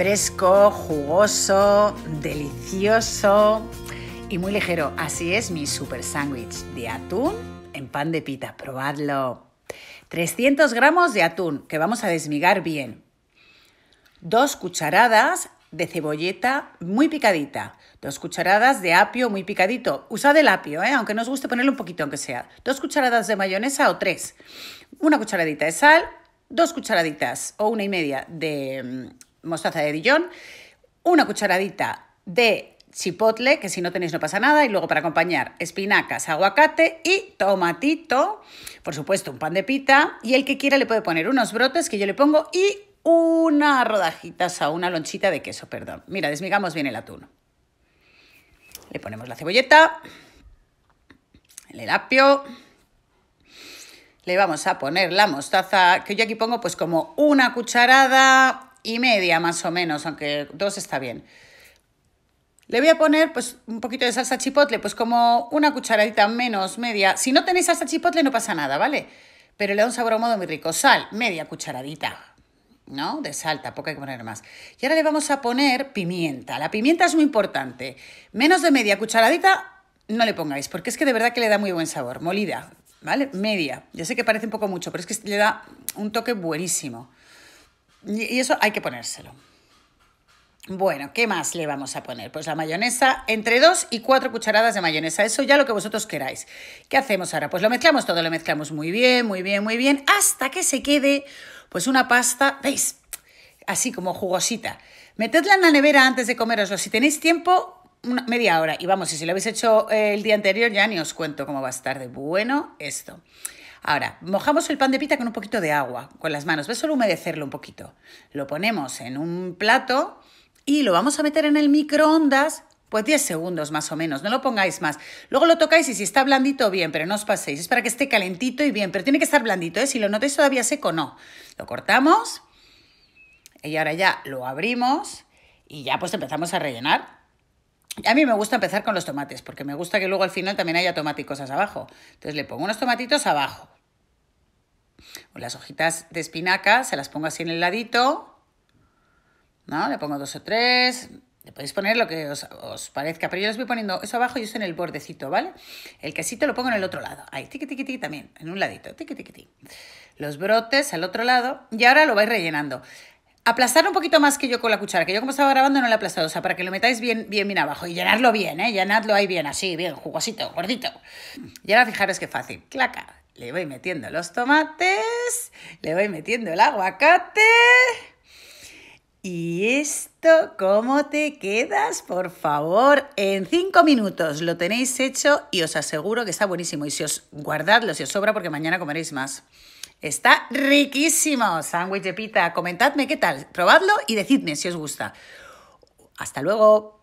fresco, jugoso, delicioso y muy ligero. Así es mi super sándwich de atún en pan de pita. Probadlo. 300 gramos de atún que vamos a desmigar bien. Dos cucharadas de cebolleta muy picadita. Dos cucharadas de apio muy picadito. Usad el apio, ¿eh? aunque nos guste ponerle un poquito, aunque sea. Dos cucharadas de mayonesa o tres. Una cucharadita de sal, dos cucharaditas o una y media de mm, mostaza de Dijon, una cucharadita de chipotle, que si no tenéis no pasa nada, y luego para acompañar espinacas, aguacate y tomatito, por supuesto un pan de pita, y el que quiera le puede poner unos brotes que yo le pongo y una rodajita, o una lonchita de queso, perdón. Mira, desmigamos bien el atún. Le ponemos la cebolleta, el apio, le vamos a poner la mostaza, que yo aquí pongo pues como una cucharada, y media más o menos, aunque dos está bien. Le voy a poner pues un poquito de salsa chipotle, pues como una cucharadita menos, media. Si no tenéis salsa chipotle no pasa nada, ¿vale? Pero le da un sabor a modo muy rico. Sal, media cucharadita, ¿no? De sal, tampoco hay que poner más. Y ahora le vamos a poner pimienta. La pimienta es muy importante. Menos de media cucharadita no le pongáis, porque es que de verdad que le da muy buen sabor. Molida, ¿vale? Media. Ya sé que parece un poco mucho, pero es que le da un toque buenísimo. Y eso hay que ponérselo. Bueno, ¿qué más le vamos a poner? Pues la mayonesa, entre 2 y 4 cucharadas de mayonesa, eso ya lo que vosotros queráis. ¿Qué hacemos ahora? Pues lo mezclamos todo, lo mezclamos muy bien, muy bien, muy bien, hasta que se quede pues una pasta, ¿veis? Así como jugosita. Metedla en la nevera antes de comeroslo. Si tenéis tiempo, una, media hora. Y vamos, si lo habéis hecho eh, el día anterior, ya ni os cuento cómo va a estar de bueno esto. Ahora, mojamos el pan de pita con un poquito de agua, con las manos, ves solo humedecerlo un poquito. Lo ponemos en un plato y lo vamos a meter en el microondas pues 10 segundos más o menos, no lo pongáis más. Luego lo tocáis y si está blandito, bien, pero no os paséis. Es para que esté calentito y bien, pero tiene que estar blandito, ¿eh? Si lo notáis todavía seco, no. Lo cortamos y ahora ya lo abrimos y ya pues empezamos a rellenar. A mí me gusta empezar con los tomates, porque me gusta que luego al final también haya cosas abajo. Entonces le pongo unos tomatitos abajo. o Las hojitas de espinaca se las pongo así en el ladito. ¿No? Le pongo dos o tres. Le podéis poner lo que os, parezca, pero yo les voy poniendo eso abajo y eso en el bordecito, ¿vale? El quesito lo pongo en el otro lado. Ahí, tiqui, tiqui, también, en un ladito, tiqui, tiqui, tiqui. Los brotes al otro lado y ahora lo vais rellenando. Aplastar un poquito más que yo con la cuchara, que yo como estaba grabando no la he aplastado, o sea, para que lo metáis bien, bien, bien abajo y llenarlo bien, ¿eh? Llenadlo ahí bien, así, bien, jugosito, gordito. Y ahora fijaros que fácil, claca, le voy metiendo los tomates, le voy metiendo el aguacate. ¿Y esto cómo te quedas? Por favor, en cinco minutos lo tenéis hecho y os aseguro que está buenísimo. Y si os guardadlo, si os sobra, porque mañana comeréis más. Está riquísimo, sándwich de pita. Comentadme qué tal, probadlo y decidme si os gusta. Hasta luego.